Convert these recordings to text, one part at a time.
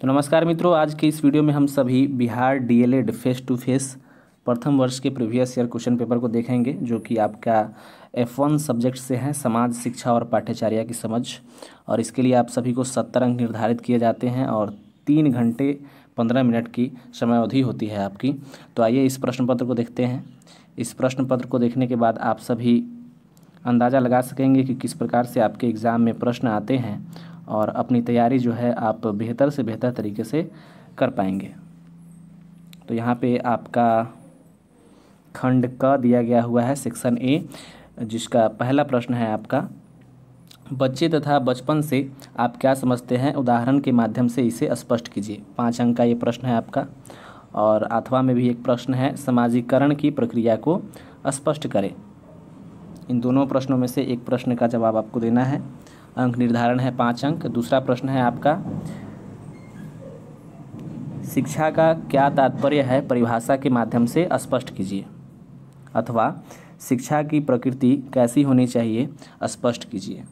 तो नमस्कार मित्रों आज के इस वीडियो में हम सभी Bihar DElEd face to face प्रथम वर्ष के प्रीवियस ईयर क्वेश्चन पेपर को देखेंगे जो कि आपका एफ वन सब्जेक्ट से है समाज शिक्षा और पाठ्यचार्य की समझ और इसके लिए आप सभी को सत्तर अंक निर्धारित किए जाते हैं और तीन घंटे पंद्रह मिनट की समयावधि होती है आपकी तो आइए इस प्रश्न पत्र को देखते हैं इस प्रश्न पत्र को देखने के बाद आप सभी अंदाज़ा लगा सकेंगे कि किस प्रकार से आपके एग्ज़ाम में प्रश्न आते हैं और अपनी तैयारी जो है आप बेहतर से बेहतर तरीके से कर पाएंगे तो यहाँ पे आपका खंड क दिया गया हुआ है सेक्शन ए जिसका पहला प्रश्न है आपका बच्चे तथा बचपन से आप क्या समझते हैं उदाहरण के माध्यम से इसे स्पष्ट कीजिए पाँच अंक का ये प्रश्न है आपका और अथवा में भी एक प्रश्न है समाजीकरण की प्रक्रिया को स्पष्ट करें इन दोनों प्रश्नों में से एक प्रश्न का जवाब आपको देना है अंक निर्धारण है पाँच अंक दूसरा प्रश्न है आपका शिक्षा का क्या तात्पर्य है परिभाषा के माध्यम से स्पष्ट कीजिए अथवा शिक्षा की प्रकृति कैसी होनी चाहिए स्पष्ट कीजिए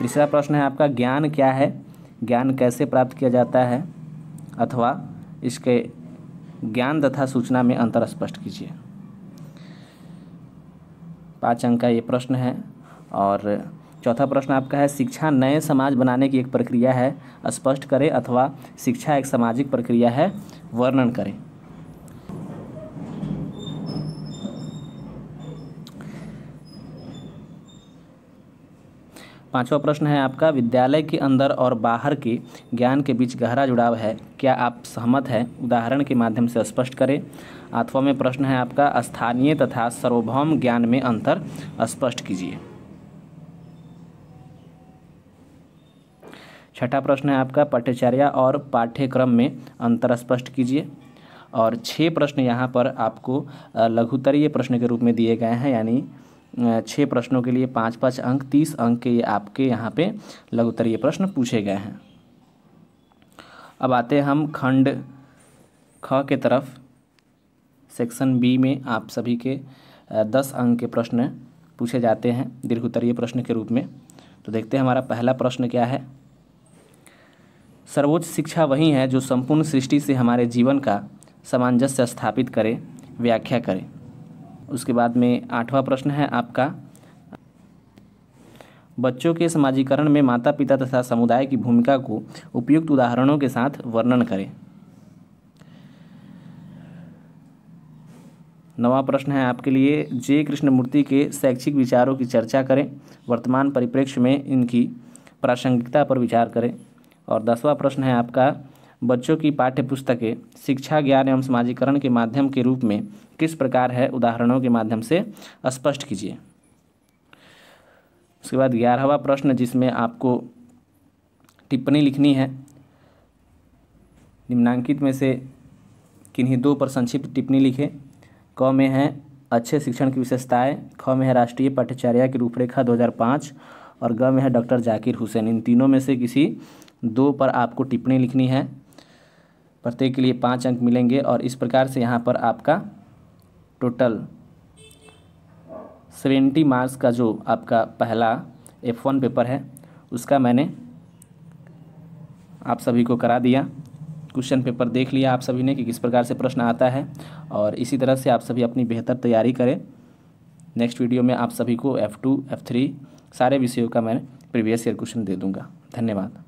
तीसरा प्रश्न है आपका ज्ञान क्या है ज्ञान कैसे प्राप्त किया जाता है अथवा इसके ज्ञान तथा सूचना में अंतर स्पष्ट कीजिए पाँच अंक का ये प्रश्न है और चौथा प्रश्न आपका है शिक्षा नए समाज बनाने की एक प्रक्रिया है स्पष्ट करें अथवा शिक्षा एक सामाजिक प्रक्रिया है वर्णन करें पांचवा प्रश्न है आपका विद्यालय के अंदर और बाहर के ज्ञान के बीच गहरा जुड़ाव है क्या आप सहमत हैं उदाहरण के माध्यम से स्पष्ट करें आठवां में प्रश्न है आपका स्थानीय तथा सार्वभौम ज्ञान में अंतर स्पष्ट कीजिए छठा प्रश्न है आपका पाठ्यचर्या और पाठ्यक्रम में अंतर स्पष्ट कीजिए और छः प्रश्न यहाँ पर आपको लघुतरीय प्रश्न के रूप में दिए गए हैं यानी छः प्रश्नों के लिए पाँच पाँच अंक तीस अंक के आपके यहाँ पे लघुतरीय प्रश्न पूछे गए हैं अब आते हैं हम खंड ख के तरफ सेक्शन बी में आप सभी के दस अंक के प्रश्न पूछे जाते हैं दीर्घोत्तरीय प्रश्न के रूप में तो देखते हैं हमारा पहला प्रश्न क्या है सर्वोच्च शिक्षा वही है जो संपूर्ण सृष्टि से हमारे जीवन का सामंजस्य स्थापित करे व्याख्या करे उसके बाद में आठवां प्रश्न है आपका बच्चों के समाजीकरण में माता पिता तथा समुदाय की भूमिका को उपयुक्त उदाहरणों के साथ वर्णन करें नवा प्रश्न है आपके लिए जे कृष्णमूर्ति के शैक्षिक विचारों की चर्चा करें वर्तमान परिप्रेक्ष्य में इनकी प्रासंगिकता पर विचार करें और दसवा प्रश्न है आपका बच्चों की पाठ्य पुस्तकें शिक्षा ज्ञान एवं समाजीकरण के माध्यम के रूप में किस प्रकार है उदाहरणों के माध्यम से स्पष्ट कीजिए उसके बाद ग्यारहवा प्रश्न जिसमें आपको टिप्पणी लिखनी है निम्नांकित में से किन्हीं दो पर संक्षिप्त टिप्पणी लिखें क में है अच्छे शिक्षण की विशेषताएं ख में है राष्ट्रीय पाठ्यचर्या की रूपरेखा 2005 और ग में है डॉक्टर जाकिर हुसैन इन तीनों में से किसी दो पर आपको टिप्पणी लिखनी है प्रत्येक के लिए पाँच अंक मिलेंगे और इस प्रकार से यहाँ पर आपका टोटल सेवेंटी मार्क्स का जो आपका पहला एफ वन पेपर है उसका मैंने आप सभी को करा दिया क्वेश्चन पेपर देख लिया आप सभी ने कि किस प्रकार से प्रश्न आता है और इसी तरह से आप सभी अपनी बेहतर तैयारी करें नेक्स्ट वीडियो में आप सभी को एफ़ टू एफ़ थ्री सारे विषयों का मैं प्रीवियस ईयर क्वेश्चन दे दूँगा धन्यवाद